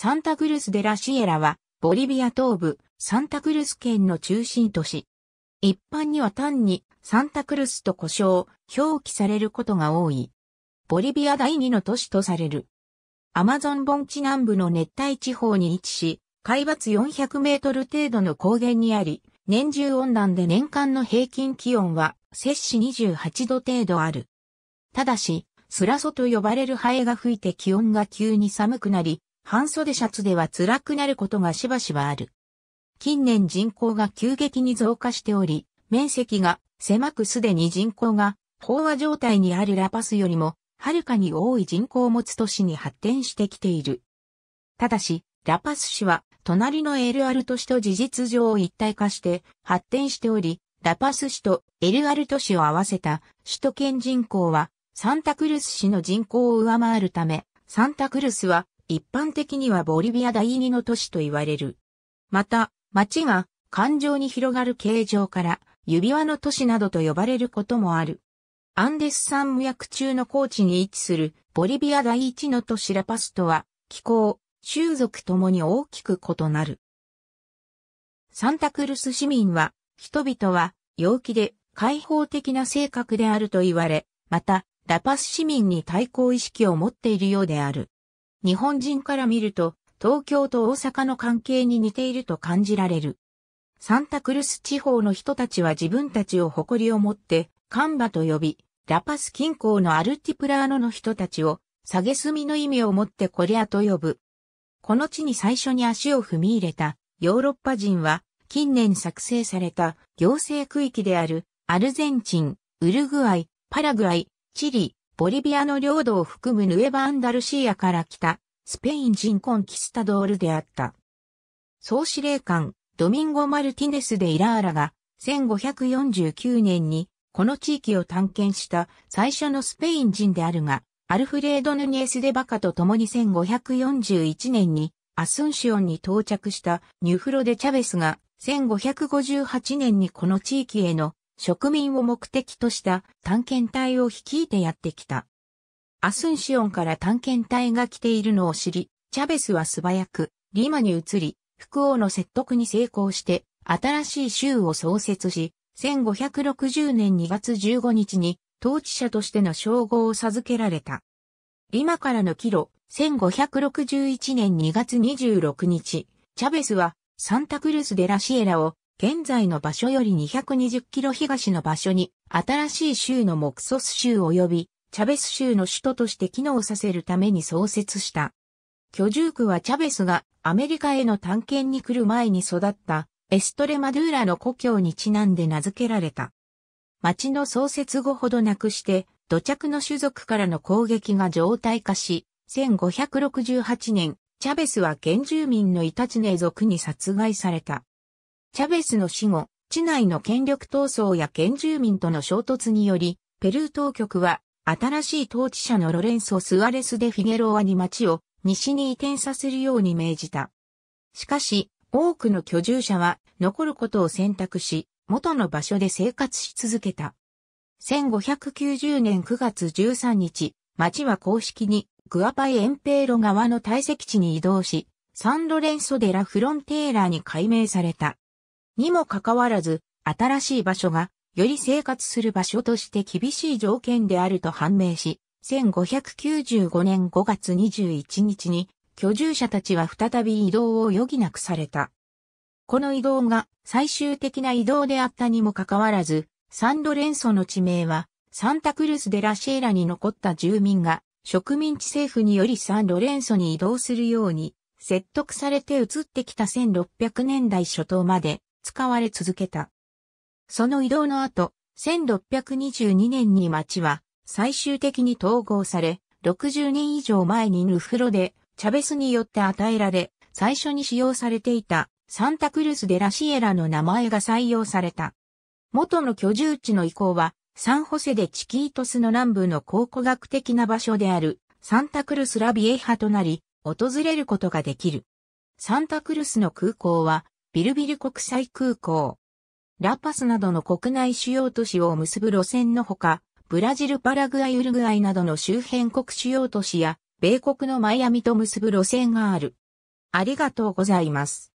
サンタクルス・デ・ラ・シエラは、ボリビア東部、サンタクルス県の中心都市。一般には単に、サンタクルスと呼称、表記されることが多い。ボリビア第二の都市とされる。アマゾン盆地南部の熱帯地方に位置し、海抜400メートル程度の高原にあり、年中温暖で年間の平均気温は、摂氏28度程度ある。ただし、スラソと呼ばれるハエが吹いて気温が急に寒くなり、半袖シャツでは辛くなることがしばしばある。近年人口が急激に増加しており、面積が狭くすでに人口が飽和状態にあるラパスよりも、はるかに多い人口を持つ都市に発展してきている。ただし、ラパス市は、隣のエルアルト市と事実上一体化して発展しており、ラパス市とエルアルト市を合わせた首都圏人口は、サンタクルス市の人口を上回るため、サンタクルスは一般的にはボリビア第二の都市と言われる。また、街が環状に広がる形状から指輪の都市などと呼ばれることもある。アンデス山脈中の高地に位置するボリビア第一の都市ラパスとは気候、種族ともに大きく異なる。サンタクルス市民は人々は陽気で開放的な性格であると言われ、またラパス市民に対抗意識を持っているようである。日本人から見ると、東京と大阪の関係に似ていると感じられる。サンタクルス地方の人たちは自分たちを誇りを持って、カンバと呼び、ラパス近郊のアルティプラーノの人たちを、下げすみの意味を持ってコリアと呼ぶ。この地に最初に足を踏み入れたヨーロッパ人は、近年作成された行政区域であるアルゼンチン、ウルグアイ、パラグアイ、チリ、ボリビアの領土を含むヌエバ・アンダルシアから来た、スペイン人コンキスタドールであった。総司令官、ドミンゴ・マルティネス・デ・イラーラが、1549年に、この地域を探検した最初のスペイン人であるが、アルフレード・ヌニエス・デ・バカと共に1541年に、アスンシオンに到着したニュフロ・デ・チャベスが、1558年にこの地域への植民を目的とした探検隊を率いてやってきた。アスンシオンから探検隊が来ているのを知り、チャベスは素早くリマに移り、福王の説得に成功して新しい州を創設し、1560年2月15日に統治者としての称号を授けられた。リマからの帰路、1561年2月26日、チャベスはサンタクルス・デ・ラシエラを現在の場所より220キロ東の場所に、新しい州のモクソス州及び、チャベス州の首都として機能させるために創設した。居住区はチャベスがアメリカへの探検に来る前に育ったエストレマドゥーラの故郷にちなんで名付けられた。町の創設後ほどなくして、土着の種族からの攻撃が常態化し、1568年、チャベスは原住民のイタチネ族に殺害された。チャベスの死後、地内の権力闘争や原住民との衝突により、ペルー当局は、新しい統治者のロレンソ・スアレス・デ・フィゲロアに町を西に移転させるように命じた。しかし、多くの居住者は残ることを選択し、元の場所で生活し続けた。1590年9月13日、町は公式にグアパイエンペーロ側の堆積地に移動し、サンロレンソ・デラ・フロンテーラに改名された。にもかかわらず、新しい場所が、より生活する場所として厳しい条件であると判明し、1595年5月21日に、居住者たちは再び移動を余儀なくされた。この移動が最終的な移動であったにもかかわらず、サンロレンソの地名は、サンタクルス・デ・ラ・シエラに残った住民が、植民地政府によりサンロレンソに移動するように、説得されて移ってきた1600年代初頭まで、使われ続けた。その移動の後、1622年に町は最終的に統合され、60年以上前にヌフロでチャベスによって与えられ、最初に使用されていたサンタクルス・デ・ラシエラの名前が採用された。元の居住地の移行は、サンホセでチキートスの南部の考古学的な場所であるサンタクルス・ラビエハとなり、訪れることができる。サンタクルスの空港はビルビル国際空港。ラパスなどの国内主要都市を結ぶ路線のほか、ブラジル、パラグアイ、ウルグアイなどの周辺国主要都市や、米国のマイアミと結ぶ路線がある。ありがとうございます。